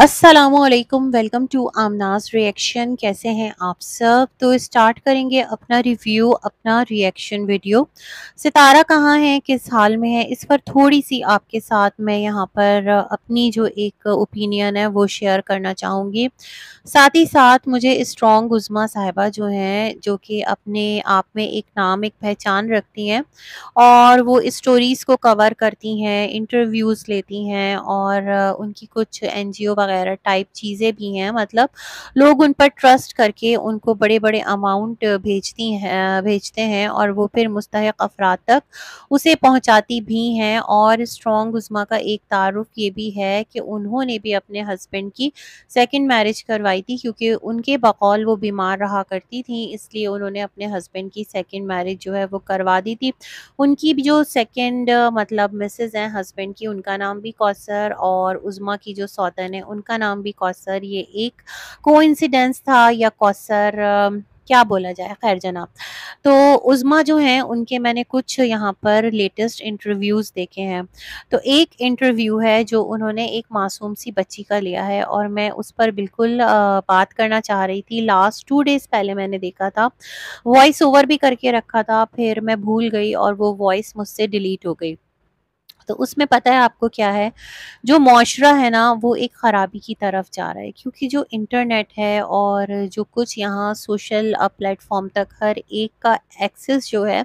असलकम welcome to आमनाज reaction कैसे हैं आप सब तो स्टार्ट करेंगे अपना रिव्यू अपना रिएक्शन वीडियो सितारा कहाँ है किस हाल में है इस पर थोड़ी सी आपके साथ मैं यहाँ पर अपनी जो एक ओपिनियन है वो शेयर करना चाहूँगी साथ ही साथ मुझे स्ट्रॉन्ग गुजमा साहिबा जो हैं जो कि अपने आप में एक नाम एक पहचान रखती हैं और वो स्टोरीज़ को कवर करती हैं इंटरव्यूज़ लेती हैं और उनकी कुछ एन जी ओ वगैरह टाइप चीज़ें भी हैं मतलब लोग उन पर ट्रस्ट करके उनको बड़े बड़े अमाउंट भेजती हैं भेजते हैं और वो फिर मुस्तक अफराद तक उसे पहुंचाती भी हैं और स्ट्रॉन्ग उज़मा का एक तारुफ ये भी है कि उन्होंने भी अपने हस्बैंड की सेकेंड मैरिज करवाई थी क्योंकि उनके बकौल वो बीमार रहा करती थी इसलिए उन्होंने अपने हस्बैंड की सेकेंड मैरिज जो है वो करवा दी थी उनकी जो सेकेंड मतलब मिसेज़ हैं हस्बैंड की उनका नाम भी कौसर और उज़मा की जो सौतन है उनका नाम भी कौसर ये एक कोइंसिडेंस था या कौसर क्या बोला जाए खैर जनाब तो उज़मा जो हैं उनके मैंने कुछ यहाँ पर लेटेस्ट इंटरव्यूज़ देखे हैं तो एक इंटरव्यू है जो उन्होंने एक मासूम सी बच्ची का लिया है और मैं उस पर बिल्कुल बात करना चाह रही थी लास्ट टू डेज़ पहले मैंने देखा था वॉइस ओवर भी करके रखा था फिर मैं भूल गई और वो वॉइस मुझसे डिलीट हो गई तो उसमें पता है आपको क्या है जो माशरा है ना वो एक ख़राबी की तरफ जा रहा है क्योंकि जो इंटरनेट है और जो कुछ यहाँ सोशल प्लेटफॉर्म तक हर एक का एक्सेस जो है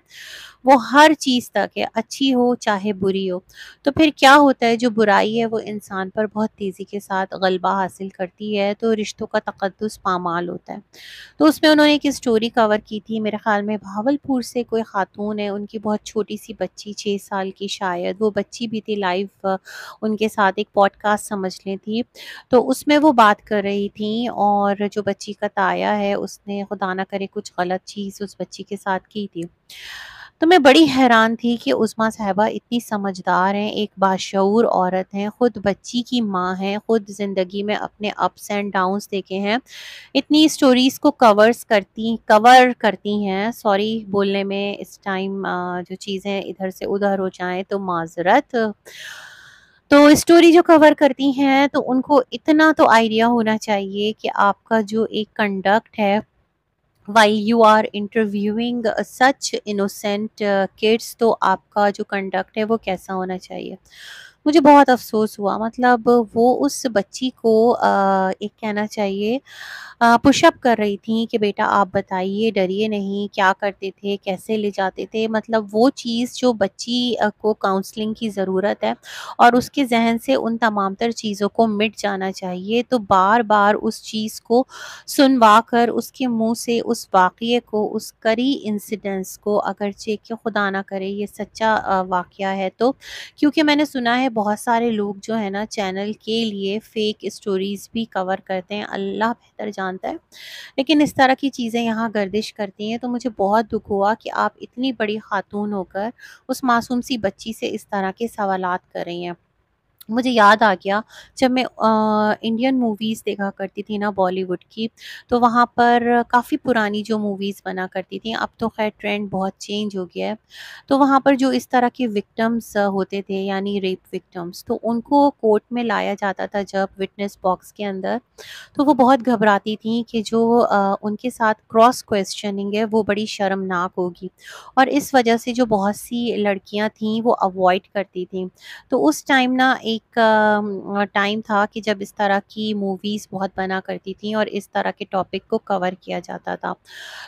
वो हर चीज़ तक है अच्छी हो चाहे बुरी हो तो फिर क्या होता है जो बुराई है वो इंसान पर बहुत तेज़ी के साथ गलबा हासिल करती है तो रिश्तों का तकदस पामाल होता है तो उसमें उन्होंने एक स्टोरी कवर की थी मेरे ख्याल में भावलपुर से कोई खातून है उनकी बहुत छोटी सी बच्ची छः साल की शायद वो बच्ची भी थी लाइव उनके साथ एक पॉडकास्ट समझ लें थी तो उसमें वो बात कर रही थी और जो बच्ची का ताया है उसने खुदा ना करे कुछ गलत चीज़ उस बच्ची के साथ की थी तो मैं बड़ी हैरान थी कि उस्मा साहबा इतनी समझदार हैं एक बाशूर औरत हैं ख़ुद बच्ची की माँ हैं ख़ुद ज़िंदगी में अपने अप्स एंड डाउन्स देखे हैं इतनी स्टोरीज़ को कवर्स करती कवर करती हैं सॉरी बोलने में इस टाइम जो चीज़ें इधर से उधर हो जाएँ तो माजरत तो स्टोरी जो कवर करती हैं तो उनको इतना तो आइडिया होना चाहिए कि आपका जो एक कंडक्ट है why you are interviewing such innocent kids तो आपका जो कंडक्ट है वो कैसा होना चाहिए मुझे बहुत अफसोस हुआ मतलब वो उस बच्ची को आ, एक कहना चाहिए पुशअप कर रही थी कि बेटा आप बताइए डरिए नहीं क्या करते थे कैसे ले जाते थे मतलब वो चीज़ जो बच्ची को काउंसलिंग की ज़रूरत है और उसके जहन से उन तमाम तर चीज़ों को मिट जाना चाहिए तो बार बार उस चीज़ को सुनवा कर उसके मुंह से उस वाक़े को उस करी इंसिडेंस को अगर चेक खुदा ना करे ये सच्चा वाक़ है तो क्योंकि मैंने सुना है बहुत सारे लोग जो है ना चैनल के लिए फेक स्टोरीज़ भी कवर करते हैं अल्लाह बेहतर जानता है लेकिन इस तरह की चीज़ें यहाँ गर्दिश करती हैं तो मुझे बहुत दुख हुआ कि आप इतनी बड़ी खातून होकर उस मासूम सी बच्ची से इस तरह के सवाल कर रही हैं मुझे याद आ गया जब मैं आ, इंडियन मूवीज़ देखा करती थी ना बॉलीवुड की तो वहाँ पर काफ़ी पुरानी जो मूवीज़ बना करती थी अब तो खैर ट्रेंड बहुत चेंज हो गया है तो वहाँ पर जो इस तरह के विक्टम्स होते थे यानी रेप विक्टम्स तो उनको कोर्ट में लाया जाता था जब विटनेस बॉक्स के अंदर तो वो बहुत घबराती थी कि जो आ, उनके साथ क्रॉस क्वेश्चनिंग है वो बड़ी शर्मनाक होगी और इस वजह से जो बहुत सी लड़कियाँ थीं वो अवॉइड करती थी तो उस टाइम ना एक एक टाइम था कि जब इस तरह की मूवीज़ बहुत बना करती थी और इस तरह के टॉपिक को कवर किया जाता था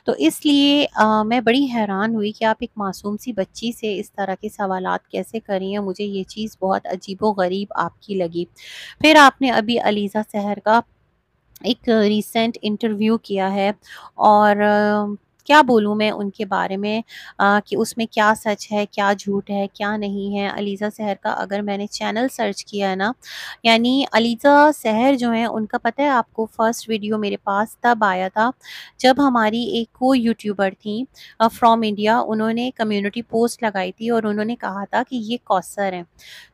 तो इसलिए मैं बड़ी हैरान हुई कि आप एक मासूम सी बच्ची से इस तरह के सवाल कैसे करी हैं मुझे ये चीज़ बहुत अजीब व गरीब आपकी लगी फिर आपने अभी अलीज़ा शहर का एक रीसेंट इंटरव्यू किया है और क्या बोलूँ मैं उनके बारे में आ, कि उसमें क्या सच है क्या झूठ है क्या नहीं है अलीज़ा सहर का अगर मैंने चैनल सर्च किया है ना यानी अलीज़ा सहर जो है उनका पता है आपको फ़र्स्ट वीडियो मेरे पास तब आया था जब हमारी एक को यूट्यूबर थी फ्रॉम इंडिया उन्होंने कम्यूनिटी पोस्ट लगाई थी और उन्होंने कहा था कि ये कौसर हैं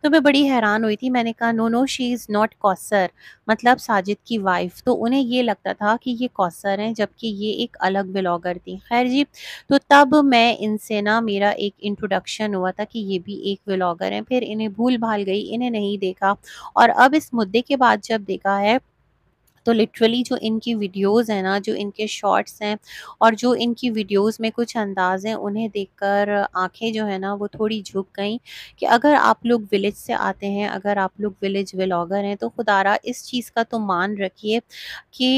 तो मैं बड़ी हैरान हुई थी मैंने कहा no no she is not Kausar मतलब साजिद की वाइफ तो उन्हें ये लगता था कि ये कौसर हैं जबकि ये एक अलग ब्लॉगर थी खैर जी तो तब मैं इनसे ना मेरा एक इंट्रोडक्शन हुआ था कि ये भी एक व्लॉगर हैं फिर इन्हें भूल भाल गई इन्हें नहीं देखा और अब इस मुद्दे के बाद जब देखा है तो लिटरली जो इनकी वीडियोस हैं ना जो इनके शॉर्ट्स हैं और जो इनकी वीडियोस में कुछ अंदाज हैं उन्हें देखकर आंखें जो है ना वो थोड़ी झुक गई कि अगर आप लोग विलेज से आते हैं अगर आप लोग विलेज व्लॉगर हैं तो खुदारा इस चीज़ का तो मान रखिए कि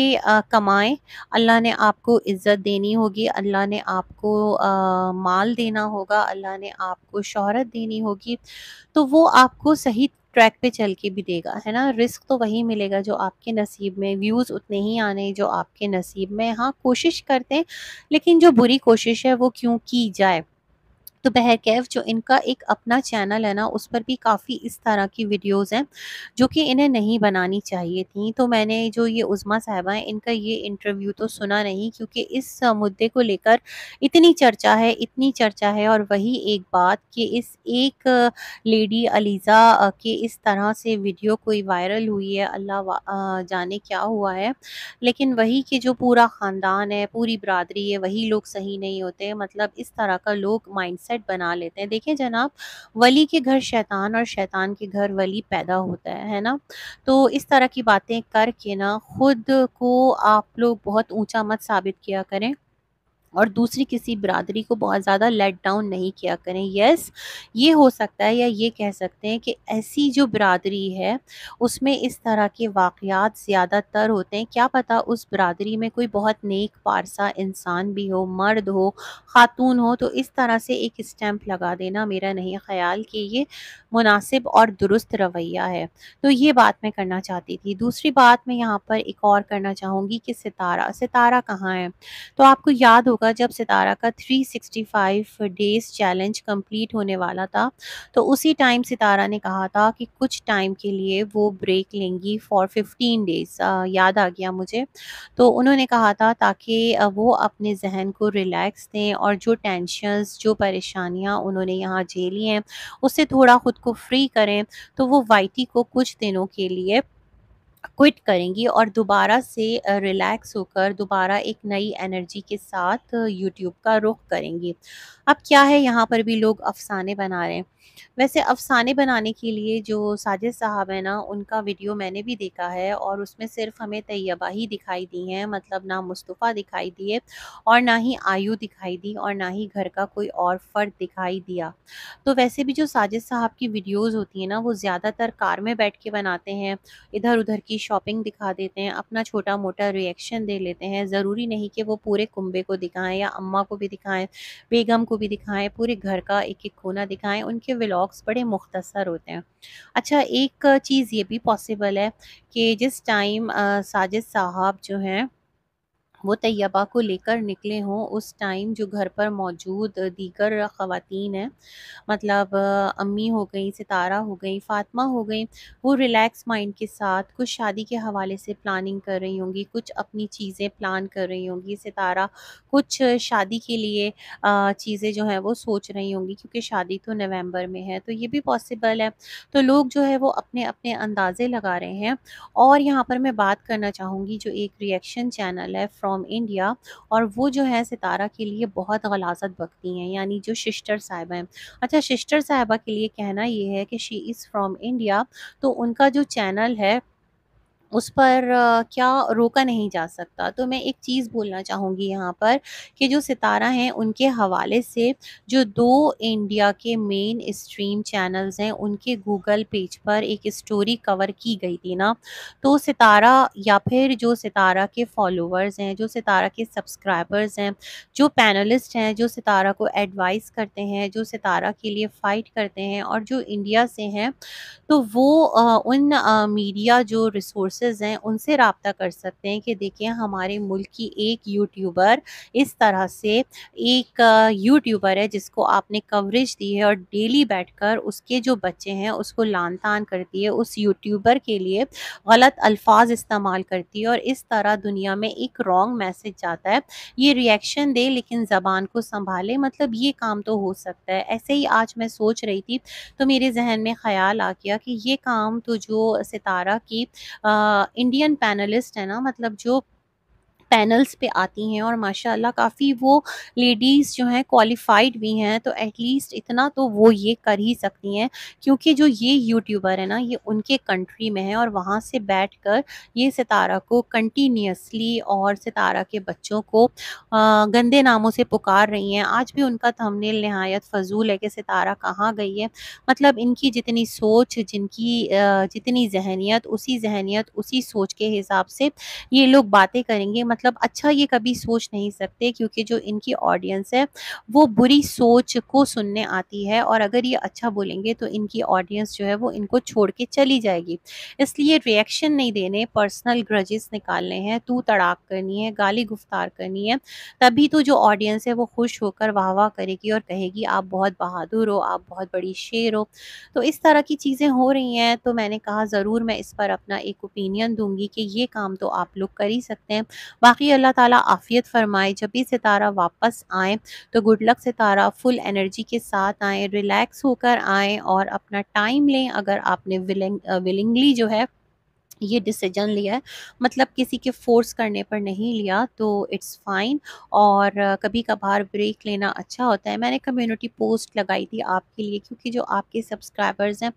कमाएँ अल्लाह ने आपको इज़्ज़त देनी होगी अल्लाह ने आपको आ, माल देना होगा अल्लाह ने आपको शहरत देनी होगी तो वो आपको सही ट्रैक पे चल के भी देगा है ना रिस्क तो वही मिलेगा जो आपके नसीब में व्यूज़ उतने ही आने जो आपके नसीब में हाँ कोशिश करते हैं लेकिन जो बुरी कोशिश है वो क्यों की जाए तो बहरकैफ जो इनका एक अपना चैनल है ना उस पर भी काफ़ी इस तरह की वीडियोस हैं जो कि इन्हें नहीं बनानी चाहिए थी तो मैंने जो ये उज़मा साहबा हैं इनका ये इंटरव्यू तो सुना नहीं क्योंकि इस मुद्दे को लेकर इतनी चर्चा है इतनी चर्चा है और वही एक बात कि इस एक लेडी अलीज़ा के इस तरह से वीडियो कोई वायरल हुई है अल्लाह जाने क्या हुआ है लेकिन वही कि जो पूरा ख़ानदान है पूरी बरदरी है वही लोग सही नहीं होते मतलब इस तरह का लोग माइंड सेट बना लेते हैं देखिए जनाब वली के घर शैतान और शैतान के घर वली पैदा होता है है ना तो इस तरह की बातें करके ना खुद को आप लोग बहुत ऊंचा मत साबित किया करें और दूसरी किसी बरदरी को बहुत ज़्यादा लेट डाउन नहीं किया करें यस ये हो सकता है या ये कह सकते हैं कि ऐसी जो बरदरी है उसमें इस तरह के वाकयात ज़्यादातर होते हैं क्या पता उस बरदरी में कोई बहुत नेक पारसा इंसान भी हो मर्द हो ख़ातून हो तो इस तरह से एक स्टैम्प लगा देना मेरा नहीं ख्याल कि ये मुनासिब और दुरुस्त रवैया है तो ये बात मैं करना चाहती थी दूसरी बात मैं यहाँ पर एक और करना चाहूँगी कि सितारा सितारा कहाँ है तो आपको याद हो होगा जब सितारा का 365 डेज चैलेंज कंप्लीट होने वाला था तो उसी टाइम सितारा ने कहा था कि कुछ टाइम के लिए वो ब्रेक लेंगी फॉर 15 डेज याद आ गया मुझे तो उन्होंने कहा था ताकि वो अपने जहन को रिलैक्स दें और जो टेंशनस जो परेशानियाँ उन्होंने यहाँ झेली हैं उससे थोड़ा ख़ुद को फ्री करें तो वो वाइटी को कुछ दिनों के लिए क्विट करेंगी और दोबारा से रिलैक्स होकर दोबारा एक नई एनर्जी के साथ यूट्यूब का रुख करेंगी अब क्या है यहाँ पर भी लोग अफसाने बना रहे हैं वैसे अफसाने बनाने के लिए जो साजिद साहब है ना उनका वीडियो मैंने भी देखा है और उसमें सिर्फ हमें तैयबा ही दिखाई दी हैं मतलब ना मुस्तफ़ा दिखाई दिए और ना ही आयु दिखाई दी और ना ही घर का कोई और फर्द दिखाई दिया तो वैसे भी जो साजिद साहब की वीडियोज़ होती हैं ना वो ज़्यादातर कार में बैठ के बनाते हैं इधर उधर की की शॉपिंग दिखा देते हैं अपना छोटा मोटा रिएक्शन दे लेते हैं ज़रूरी नहीं कि वो पूरे कुंबे को दिखाएं या अम्मा को भी दिखाएं बेगम को भी दिखाएं पूरे घर का एक एक कोना दिखाएं उनके व्लॉग्स बड़े मुख्तसर होते हैं अच्छा एक चीज़ ये भी पॉसिबल है कि जिस टाइम साजिद साहब जो हैं वो तैयबा को लेकर निकले हों उस टाइम जो घर पर मौजूद दीगर ख़वातीन हैं मतलब अम्मी हो गई सितारा हो गई फातमा हो गई वो रिलैक्स माइंड के साथ कुछ शादी के हवाले से प्लानिंग कर रही होंगी कुछ अपनी चीज़ें प्लान कर रही होंगी सितारा कुछ शादी के लिए चीज़ें जो हैं वो सोच रही होंगी क्योंकि शादी तो नवंबर में है तो ये भी पॉसिबल है तो लोग जो है वो अपने अपने अंदाज़े लगा रहे हैं और यहाँ पर मैं बात करना चाहूँगी जो एक रिएक्शन चैनल है फ्रॉम फ्रॉम इंडिया और वो जो है सितारा के लिए बहुत गलाजत बकती हैं यानी जो शिस्टर साहब हैं अच्छा शिस्टर साहबा के लिए कहना ये है कि शी इज़ फ्रॉम इंडिया तो उनका जो चैनल है उस पर क्या रोका नहीं जा सकता। तो मैं एक चीज़ बोलना चाहूँगी यहाँ पर कि जो सितारा हैं उनके हवाले से जो दो इंडिया के मेन स्ट्रीम चैनल्स हैं उनके गूगल पेज पर एक स्टोरी कवर की गई थी ना, तो सितारा या फिर जो सितारा के फॉलोवर्स हैं, जो सितारा के सब्सक्राइबर्स हैं, जो पैनलिस्ट हैं, जो सितारा को एडवाइस करते हैं, जो सितारा के लिए फ़ाइट करते हैं और जो इंडिया से हैं, तो वो आ, उन आ, मीडिया जो रिसोर्स सोर्सेज हैं उनसे रबता कर सकते हैं कि देखिए हमारे मुल्क की एक यूट्यूबर इस तरह से एक यूट्यूबर है जिसको आपने कवरेज दी है और डेली बैठकर उसके जो बच्चे हैं उसको लान तान करती है उस यूट्यूबर के लिए गलत अल्फाज इस्तेमाल करती है और इस तरह दुनिया में एक रॉन्ग मैसेज जाता है ये रिएक्शन दे लेकिन ज़बान को संभाले मतलब ये काम तो हो सकता है ऐसे ही आज मैं सोच रही थी तो मेरे जहन में ख्याल आ गया कि ये काम तो जो सितारा की आ, इंडियन पैनलिस्ट है ना मतलब जो पैनल्स पे आती हैं और माशाल्लाह काफ़ी वो लेडीज़ जो हैं क्वालिफाइड भी हैं तो एटलीस्ट इतना तो वो ये कर ही सकती हैं क्योंकि जो ये यूट्यूबर है ना ये उनके कंट्री में है और वहाँ से बैठ कर ये सितारा को कंटिन्यूसली और सितारा के बच्चों को गंदे नामों से पुकार रही हैं आज भी उनका थंबनेल नहायत फजूल है कि सितारा कहाँ गई है मतलब इनकी जितनी सोच जिनकी जितनी जहनीत उसी जहनीत उसी सोच के हिसाब से ये लोग बातें करेंगे मतलब मतलब अच्छा ये कभी सोच नहीं सकते क्योंकि जो इनकी ऑडियंस है वो बुरी सोच को सुनने आती है और अगर ये अच्छा बोलेंगे तो इनकी ऑडियंस जो है वो इनको छोड़ के चली जाएगी इसलिए रिएक्शन नहीं देने पर्सनल ग्रजेस निकालने हैं तू तड़ाक करनी है गाली गुफ्तार करनी है तभी तो जो ऑडियंस है वो खुश होकर वाह वाह करेगी और कहेगी आप बहुत बहादुर हो आप बहुत बड़ी शेर हो तो इस तरह की चीज़ें हो रही हैं तो मैंने कहा ज़रूर मैं इस पर अपना एक ओपिनियन दूंगी कि ये काम तो आप लोग कर ही सकते हैं बाकी अल्लाह ताला आफ़ियत फरमाए जब भी सितारा वापस आए तो good luck Sitara full energy के साथ आए रिलैक्स होकर आए और अपना टाइम लें अगर आपने विलिंग विलिंगली जो है ये डिसीजन लिया है मतलब किसी के फोर्स करने पर नहीं लिया तो इट्स फाइन और कभी कभार ब्रेक लेना अच्छा होता है मैंने कम्युनिटी पोस्ट लगाई थी आपके लिए क्योंकि जो आपके सब्सक्राइबर्स हैं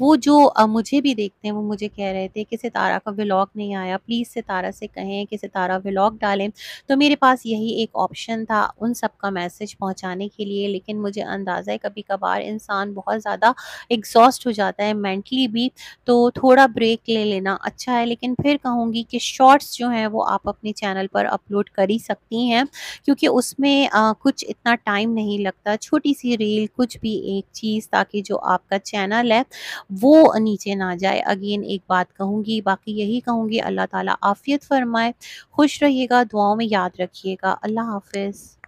वो जो मुझे भी देखते हैं वो मुझे कह रहे थे कि सितारा का व्लॉग नहीं आया प्लीज़ सितारा से कहें कि सितारा व्लॉग डालें तो मेरे पास यही एक ऑप्शन था उन सब का मैसेज पहुँचाने के लिए लेकिन मुझे अंदाज़ा है कभी कभार इंसान बहुत ज़्यादा एग्जॉस्ट हो जाता है मैंटली भी तो थोड़ा ब्रेक ले लेना अच्छा है लेकिन फिर कहूँगी कि शॉर्ट्स जो हैं वो आप अपने चैनल पर अपलोड कर ही सकती हैं क्योंकि उसमें आ, कुछ इतना टाइम नहीं लगता छोटी सी रील कुछ भी एक चीज़ ताकि जो आपका चैनल है वो नीचे ना जाए अगेन एक बात कहूँगी बाकी यही कहूँगी अल्लाह ताला आफियत फरमाए खुश रहिएगा दुआओं में याद रखिएगा अल्लाह हाफिज़